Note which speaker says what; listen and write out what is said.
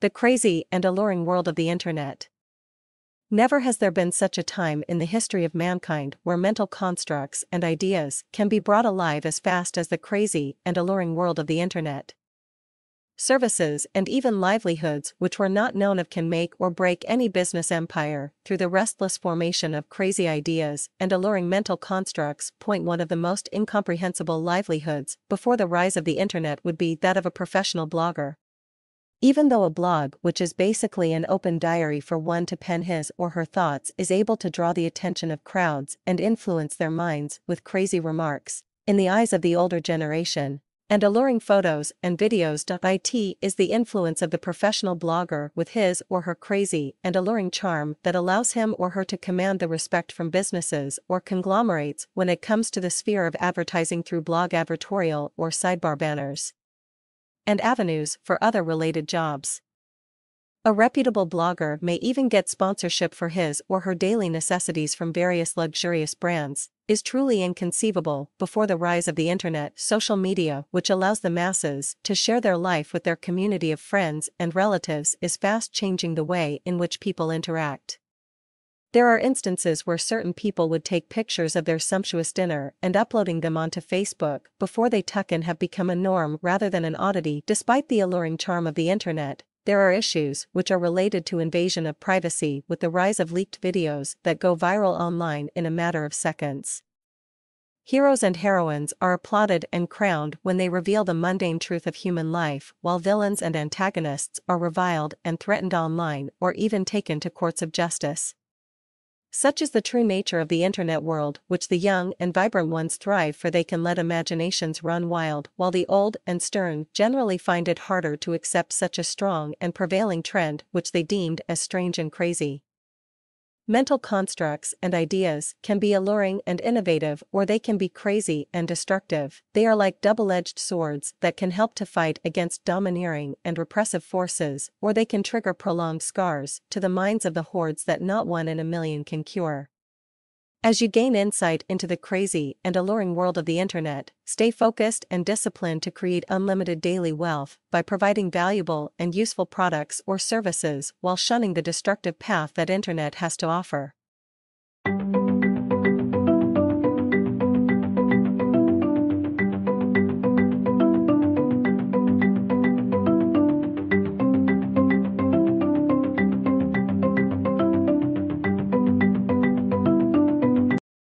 Speaker 1: The crazy and alluring world of the internet. Never has there been such a time in the history of mankind where mental constructs and ideas can be brought alive as fast as the crazy and alluring world of the internet. Services and even livelihoods which were not known of can make or break any business empire through the restless formation of crazy ideas and alluring mental constructs. Point one of the most incomprehensible livelihoods before the rise of the internet would be that of a professional blogger. Even though a blog which is basically an open diary for one to pen his or her thoughts is able to draw the attention of crowds and influence their minds with crazy remarks, in the eyes of the older generation, and alluring photos and videos. It is the influence of the professional blogger with his or her crazy and alluring charm that allows him or her to command the respect from businesses or conglomerates when it comes to the sphere of advertising through blog advertorial or sidebar banners and avenues for other related jobs. A reputable blogger may even get sponsorship for his or her daily necessities from various luxurious brands, is truly inconceivable before the rise of the internet, social media, which allows the masses to share their life with their community of friends and relatives, is fast changing the way in which people interact. There are instances where certain people would take pictures of their sumptuous dinner and uploading them onto Facebook before they tuck in have become a norm rather than an oddity despite the alluring charm of the internet. There are issues which are related to invasion of privacy with the rise of leaked videos that go viral online in a matter of seconds. Heroes and heroines are applauded and crowned when they reveal the mundane truth of human life, while villains and antagonists are reviled and threatened online or even taken to courts of justice. Such is the true nature of the internet world, which the young and vibrant ones thrive for they can let imaginations run wild, while the old and stern generally find it harder to accept such a strong and prevailing trend which they deemed as strange and crazy. Mental constructs and ideas can be alluring and innovative or they can be crazy and destructive. They are like double-edged swords that can help to fight against domineering and repressive forces or they can trigger prolonged scars to the minds of the hordes that not one in a million can cure. As you gain insight into the crazy and alluring world of the internet, stay focused and disciplined to create unlimited daily wealth by providing valuable and useful products or services while shunning the destructive path that internet has to offer.